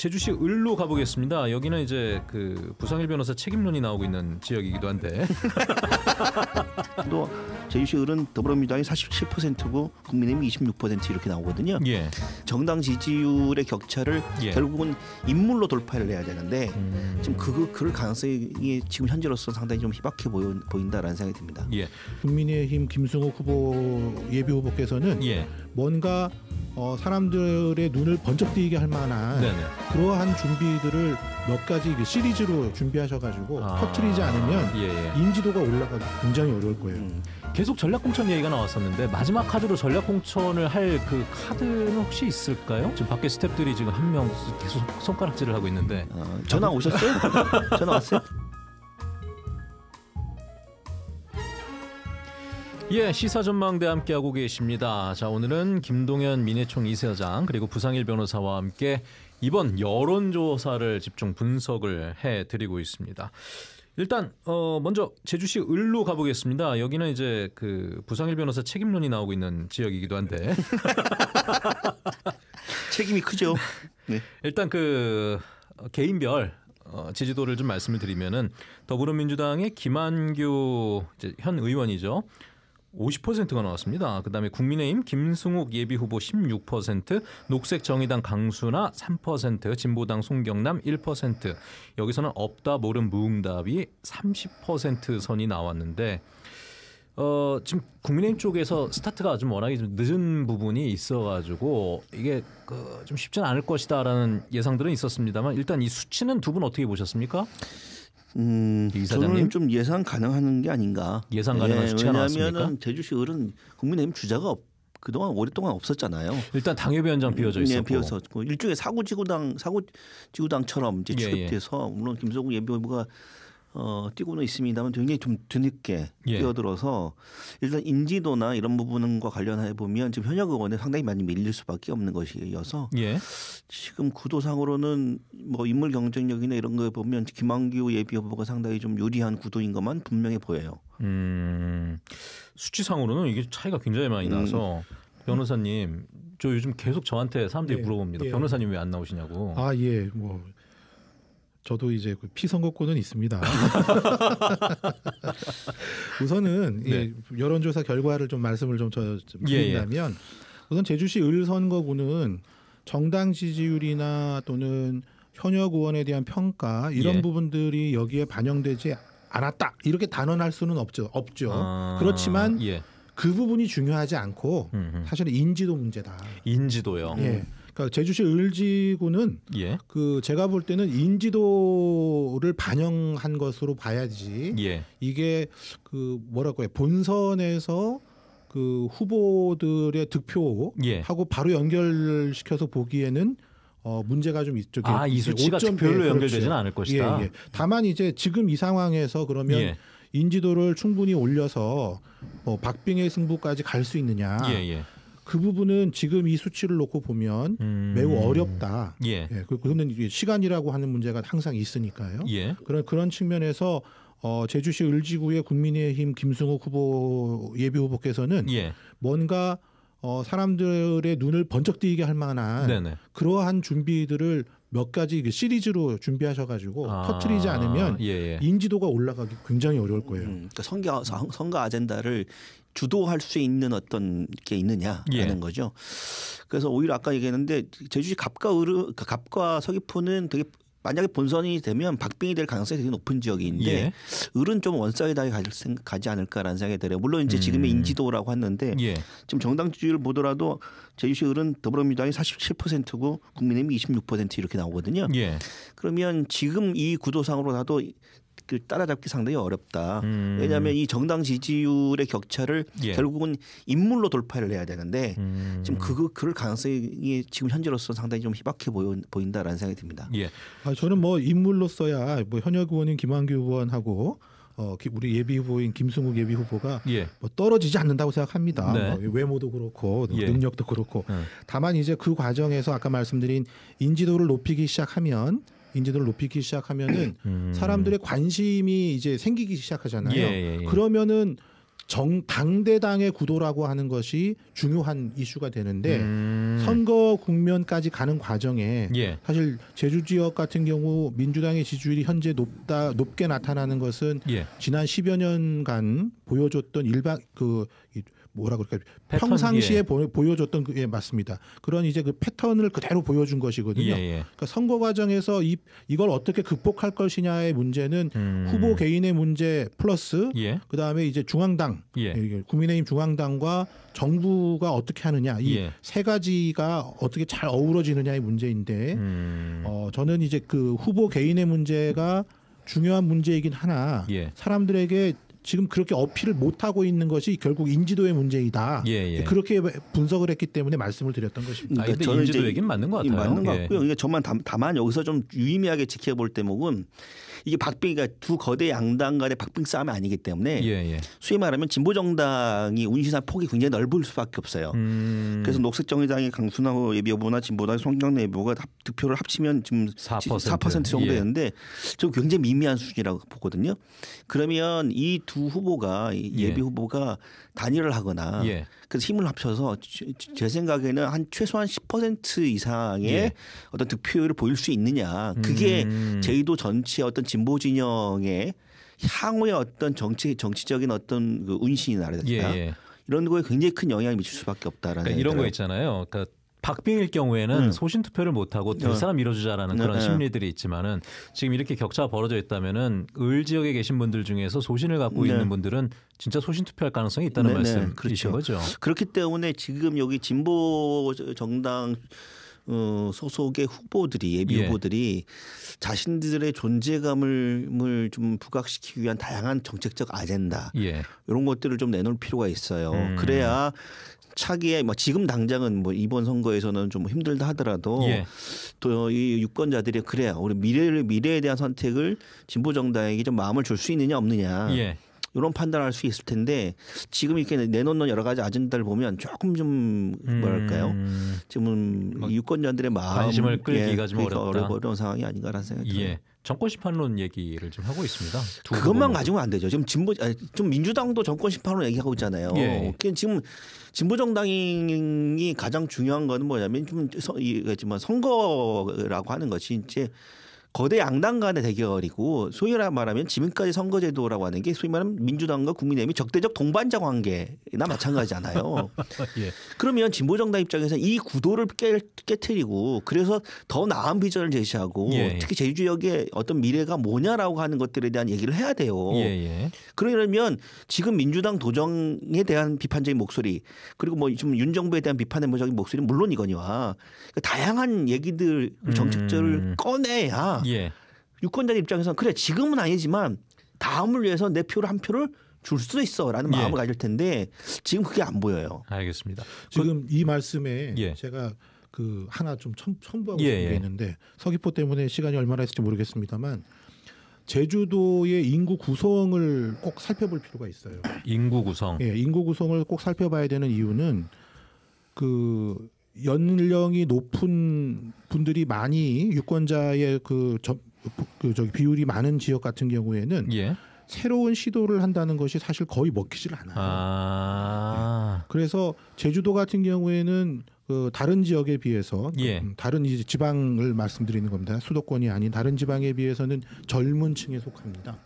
제주시 을로 가보겠습니다. 여기는 이제 그 부상일 변호사 책임론이 나오고 있는 지역이기도 한데. 또 제주시 을은 더불어민주당이 47%고 국민의힘이 26% 이렇게 나오거든요. 예. 정당 지지율의 격차를 예. 결국은 인물로 돌파를 해야 되는데 음... 지금 그 그럴 가능성이 지금 현재로서 상당히 좀 희박해 보여, 보인다라는 생각이 듭니다. 예. 국민의힘 김승호 후보 예비 후보께서는 예. 뭔가 어, 사람들의 눈을 번쩍 띄게할 만한 네네. 그러한 준비들을 몇 가지 시리즈로 준비하셔가지고 아. 터트리지 않으면 예, 예. 인지도가 올라가기 굉장히 어려울 거예요. 음. 계속 전략공천 얘기가 나왔었는데 마지막 카드로 전략공천을 할 그 카드는 혹시 있을까요? 지금 밖에 스탭들이 지금 한 명 계속 손가락질을 하고 있는데 어, 전화 오셨어요? 전화 왔어요? 예, 시사전망대 함께하고 계십니다. 자, 오늘은 김동현 민해총 이사장 그리고 부상일 변호사와 함께 이번 여론조사를 집중 분석을 해드리고 있습니다. 일단 어 먼저 제주시 을로 가보겠습니다. 여기는 이제 그 부상일 변호사 책임론이 나오고 있는 지역이기도 한데 책임이 크죠. 네. 일단 그 어, 개인별 어, 지지도를 좀 말씀을 드리면은 더불어민주당의 김한규 현 의원이죠. 50%가 나왔습니다. 그다음에 국민의힘 김승욱 예비 후보 16%, 녹색 정의당 강수나 3%, 진보당 송경남 1%. 여기서는 없다 모른 무응답이 30% 선이 나왔는데 어 지금 국민의힘 쪽에서 스타트가 좀 워낙에 좀 늦은 부분이 있어가지고 이게 그좀쉽지 않을 것이다라는 예상들은 있었습니다만 일단 이 수치는 두 분 어떻게 보셨습니까? 음, 이사장님? 저는 좀 예상 가능한 게 아닌가. 예상 가능한 네, 예, 수치가 왜냐하면 제주시 을은 국민의힘 주자가 없, 그동안 오랫동안 없었잖아요. 일단 당협위원장 비어져 있었고. 네, 음, 예, 비어서고 뭐 일종의 사고 지구당 사고 지구당처럼 이제 취급돼서 예, 예. 물론 김성국 예비후보가 어, 뛰고는 있습니다만 굉장히 좀 뒤늦게 예. 뛰어들어서 일단 인지도나 이런 부분과 관련해 보면 지금 현역 의원에 상당히 많이 밀릴 수밖에 없는 것이어서 예. 지금 구도상으로는 뭐 인물 경쟁력이나 이런 거 보면 김한규 예비 후보가 상당히 좀 유리한 구도인 것만 분명해 보여요. 음, 수치상으로는 이게 차이가 굉장히 많이 음. 나서 음. 변호사님 저 요즘 계속 저한테 사람들이 예. 물어봅니다. 예. 변호사님 왜 안 나오시냐고. 아 예, 뭐 저도 이제 그 피선거권은 있습니다. 우선은 네. 예, 여론조사 결과를 좀 말씀을 좀저 좀 드린다면 예, 예. 우선 제주시 을 선거구는 정당 지지율이나 또는 현역 의원에 대한 평가 이런 예. 부분들이 여기에 반영되지 않았다 이렇게 단언할 수는 없죠. 없죠. 아, 그렇지만 예. 그 부분이 중요하지 않고 사실은 인지도 문제다. 인지도요. 예. 음. 그러니까 제주시 을지구는 예. 그 제가 볼 때는 인지도를 반영한 것으로 봐야지 예. 이게 그뭐랄까요 본선에서 그 후보들의 득표하고 예. 바로 연결시켜서 보기에는 어 문제가 좀 있죠. 아 이수치가 득표율로 연결되지는 않을 것이다. 예, 예, 다만 이제 지금 이 상황에서 그러면 예. 인지도를 충분히 올려서 뭐 박빙의 승부까지 갈 수 있느냐. 예, 예. 그 부분은 지금 이 수치를 놓고 보면 음. 매우 어렵다. 예. 예. 그거는 그, 시간이라고 하는 문제가 항상 있으니까요. 예. 그런 그런 측면에서 어, 제주시 을지구의 국민의힘 김승욱 후보 예비 후보께서는 예. 뭔가 어, 사람들의 눈을 번쩍 띄게할 만한 네네. 그러한 준비들을 몇 가지 시리즈로 준비하셔가지고 아~ 터트리지 않으면 예예. 예. 인지도가 올라가기 굉장히 어려울 거예요. 음, 그러니까 선거 선거 아젠다를 주도할 수 있는 어떤 게 있느냐 라는 예. 거죠. 그래서 오히려 아까 얘기했는데 제주시 갑과 을 그러니까 갑과 서귀포는 되게 만약에 본선이 되면 박빙이 될 가능성이 되게 높은 지역인데 예. 을은 좀 원사이드하게 가지 않을까라는 생각이 들어요. 물론 이제 음. 지금의 인지도라고 하는데 예. 지금 정당 지지율 보더라도 제주시 을은 더불어민주당이 47%고 국민의힘이 26% 이렇게 나오거든요. 예. 그러면 지금 이 구도상으로 나도 그 따라잡기 상당히 어렵다. 음. 왜냐하면 이 정당 지지율의 격차를 예. 결국은 인물로 돌파를 해야 되는데 음. 지금 그거 그럴 가능성이 지금 현재로서 상당히 좀 희박해 보여, 보인다라는 생각이 듭니다. 예. 아, 저는 뭐 인물로서야 뭐 현역 의원인 김한규 의원하고 어, 우리 예비 후보인 김승욱 예비 후보가 예. 뭐 떨어지지 않는다고 생각합니다. 네. 뭐 외모도 그렇고 예. 능력도 그렇고 음. 다만 이제 그 과정에서 아까 말씀드린 인지도를 높이기 시작하면 인지도를 높이기 시작하면은 음. 사람들의 관심이 이제 생기기 시작하잖아요. 예, 예, 예, 그러면은 정 당대당의 구도라고 하는 것이 중요한 이슈가 되는데 음. 선거 국면까지 가는 과정에 예. 사실 제주 지역 같은 경우 민주당의 지지율이 현재 높다 높게 나타나는 것은 예. 지난 10여 년간 보여줬던 일반그 뭐라 그럴까 평상시에 예. 보, 여줬던 그, 예 맞습니다. 그런 이제 그 패턴을 그대로 보여준 것이거든요. 예, 예. 그러니까 선거 과정에서 이 이걸 어떻게 극복할 것이냐의 문제는 음. 후보 개인의 문제 플러스 예. 그 다음에 이제 중앙당 예. 예, 국민의힘 중앙당과 정부가 어떻게 하느냐 이 세 가지가 어떻게 잘 어우러지느냐의 문제인데 음. 어, 저는 이제 그 후보 개인의 문제가 중요한 문제이긴 하나 사람들에게 지금 그렇게 어필을 못 하고 있는 것이 결국 인지도의 문제이다. 예, 예. 그렇게 분석을 했기 때문에 말씀을 드렸던 것입니다. 아, 그러니까 아, 저는 인지도 얘기는 맞는 것 같아요. 맞는 것 예. 같고요. 그러니까 저만 다만 여기서 좀 유의미하게 지켜볼 대목은 이게 박빙이가 두 거대 양당 간의 박빙 싸움이 아니기 때문에 예, 예. 소위 말하면 진보 정당이 운신한 폭이 굉장히 넓을 수밖에 없어요. 음. 그래서 녹색정의당의 강순호 예비후보나 진보당 송경래 예후보가 득표를 합치면 지금 4%, 4% 정도 였는데 예. 좀 굉장히 미미한 수준이라고 보거든요. 그러면 이 두 후보가 예. 예비 후보가 단일을 하거나 예. 그래서 힘을 합쳐서 제 생각에는 한 최소한 10% 이상의 예. 어떤 득표율을 보일 수 있느냐 그게 음. 제도 전체 어떤 진보 진영의 향후의 어떤 정치 정치적인 어떤 그 운신이나 다 예, 예. 이런 거에 굉장히 큰 영향을 미칠 수밖에 없다라는 그러니까 이런 거 있잖아요. 그러니까 박빙일 경우에는 음. 소신 투표를 못 하고 두 음. 사람 밀어주자라는 네. 그런 네. 심리들이 있지만은 지금 이렇게 격차가 벌어져 있다면은 을 지역에 계신 분들 중에서 소신을 갖고 네. 있는 분들은 진짜 소신 투표할 가능성이 있다는 네, 네. 말씀이신 그렇죠. 거죠. 그렇기 때문에 지금 여기 진보 정당 어, 소속의 후보들이 예비 예. 후보들이 자신들의 존재감을 좀 부각시키기 위한 다양한 정책적 아젠다 예. 이런 것들을 좀 내놓을 필요가 있어요. 음. 그래야 차기에 뭐 지금 당장은 뭐 이번 선거에서는 좀 힘들다 하더라도 예. 또이 유권자들이 그래야 우리 미래를 미래에 대한 선택을 진보 정당에게 좀 마음을 줄 수 있느냐 없느냐. 예. 이런 판단할 수 있을 텐데 지금 이렇게 내놓는 여러 가지 아젠다를 보면 조금 좀 뭐랄까요? 음. 지금 뭐 유권자들의 마음 관심을 예, 끌기가 좀 그러니까 어렵다. 어려운 상황이 아닌가라는 생각이 예. 정권 심판론 얘기를 지 하고 있습니다. 그것만 가지고는 안 되죠. 지금 진보 아좀 민주당도 정권 심판론 얘기하고 있잖아요. 예. 지금 진보 정당이 가장 중요한 거는 뭐냐면 좀 선거라고 하는 것이 이제 거대 양당 간의 대결이고 소위 말하면 지금까지 선거제도라고 하는 게 소위 말하면 민주당과 국민의힘이 적대적 동반자 관계나 마찬가지잖아요. 예. 그러면 진보정당 입장에서 는이 구도를 깨, 깨트리고 그래서 더 나은 비전을 제시하고 예, 예. 특히 제주지역의 어떤 미래가 뭐냐라고 하는 것들에 대한 얘기를 해야 돼요. 예. 예. 그러려면 지금 민주당 도정에 대한 비판적인 목소리 그리고 뭐 지금 윤정부에 대한 비판의 적인 목소리는 물론이거니와 그러니까 다양한 얘기들 정책들을 음. 꺼내야 예. 유권자들 입장에서는 그래 지금은 아니지만 다음을 위해서 내 표를 한 표를 줄 수도 있어라는 예. 마음을 예. 가질 텐데 지금 그게 안 보여요. 알겠습니다. 그 지금 이 말씀에 예. 제가 그 하나 좀 첨, 첨부하고 예, 싶은 예. 있는데 서귀포 때문에 시간이 얼마나 있을지 모르겠습니다만 제주도의 인구 구성을 꼭 살펴볼 필요가 있어요. 인구 구성. 예, 인구 구성을 꼭 살펴봐야 되는 이유는 그 연령이 높은 분들이 많이 유권자의 그, 저, 그 저기 비율이 많은 지역 같은 경우에는 예. 새로운 시도를 한다는 것이 사실 거의 먹히질 않아요. 아~ 네. 그래서 제주도 같은 경우에는 그 다른 지역에 비해서 예. 음, 다른 이제 지방을 말씀드리는 겁니다. 수도권이 아닌 다른 지방에 비해서는 젊은 층에 속합니다.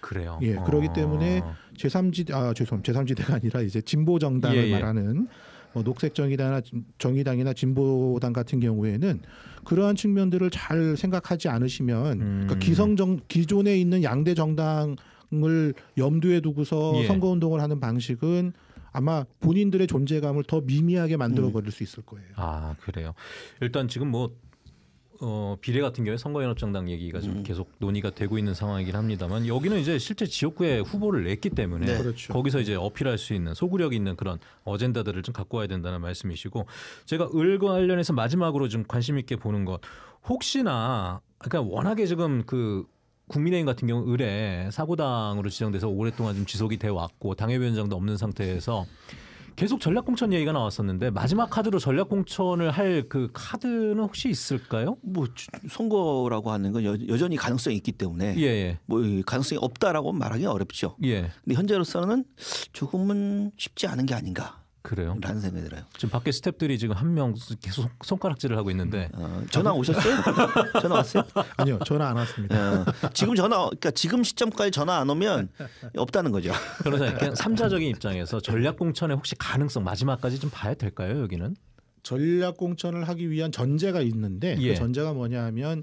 그래요. 예, 그러기 어. 때문에 제3지 아 죄송 제3지대가 아니라 이제 진보 정당을 예, 예. 말하는 뭐 녹색정의당이나 정의당이나 진보당 같은 경우에는 그러한 측면들을 잘 생각하지 않으시면 음. 그니까 기성정 기존에 있는 양대 정당을 염두에 두고서 예. 선거 운동을 하는 방식은 아마 본인들의 존재감을 더 미미하게 만들어 버릴 음. 수 있을 거예요. 아 그래요. 일단 지금 뭐 어, 비례 같은 경우에 선거연합정당 얘기가 좀 음. 계속 논의가 되고 있는 상황이긴 합니다만 여기는 이제 실제 지역구에 후보를 냈기 때문에 네. 그렇죠. 거기서 이제 어필할 수 있는 소구력 있는 그런 어젠다들을 좀 갖고 와야 된다는 말씀이시고 제가 을과 관련해서 마지막으로 좀 관심 있게 보는 것 혹시나 그러니까 워낙에 지금 그 국민의힘 같은 경우 을에 사고당으로 지정돼서 오랫동안 좀 지속이 돼 왔고 당협위원장도 없는 상태에서 계속 전략공천 얘기가 나왔었는데 마지막 카드로 전략공천을 할 그 카드는 혹시 있을까요? 뭐 선거라고 하는 건 여, 전히 가능성이 있기 때문에 예. 예. 뭐 가능성이 없다라고 말하기 어렵죠. 예. 근데 현재로서는 조금은 쉽지 않은 게 아닌가. 그래요? 라는 생각이 들어요. 지금 밖에 스탭들이 지금 한 명 계속 손가락질을 하고 있는데 음, 어, 전화 오셨어요? 전화 왔어요? 아니요, 전화 안 왔습니다. 어, 지금 전화 그러니까 지금 시점까지 전화 안 오면 없다는 거죠. 변호사님, 그 삼자적인 입장에서 전략공천의 혹시 가능성 마지막까지 좀 봐야 될까요? 여기는 전략공천을 하기 위한 전제가 있는데 그 예. 그 전제가 뭐냐하면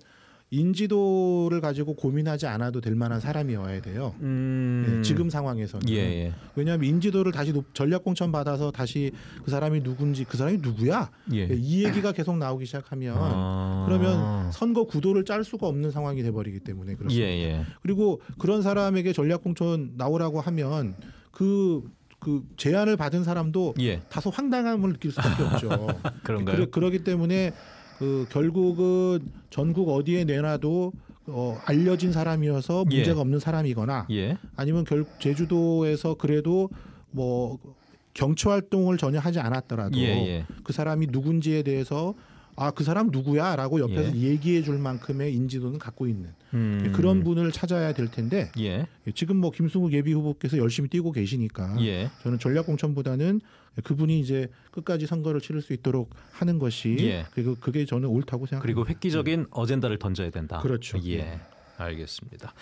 인지도를 가지고 고민하지 않아도 될 만한 사람이어야 돼요. 음... 예, 지금 상황에서는 예, 예. 왜냐하면 인지도를 다시 높, 전략공천 받아서 다시 그 사람이 누군지 그 사람이 누구야 예. 네, 이 얘기가 계속 나오기 시작하면 아... 그러면 선거 구도를 짤 수가 없는 상황이 돼버리기 때문에 그렇습니다. 예, 예. 그리고 그런 사람에게 전략공천 나오라고 하면 그그 그 제안을 받은 사람도 예. 다소 황당함을 느낄 수밖에 없죠. 그런가요? 그러, 기 때문에 그 결국은 전국 어디에 내놔도 어, 알려진 사람이어서 예. 문제가 예. 없는 사람이거나 예. 아니면 결, 제주도에서 그래도 뭐 경초 활동을 전혀 하지 않았더라도 예, 예, 그 사람이 누군지에 대해서 아그 사람 누구야라고 옆에서 예. 얘기해 줄 만큼의 인지도는 갖고 있는 음. 그런 분을 찾아야 될 텐데 예. 지금 뭐 김승욱 예비 후보께서 열심히 뛰고 계시니까 예. 저는 전략 공천보다는 그분이 이제 끝까지 선거를 치를 수 있도록 하는 것이 예. 그리고 그게 저는 옳다고 생각합니다. 그리고 획기적인 어젠다를 던져야 된다. 그렇죠. 예. 알겠습니다.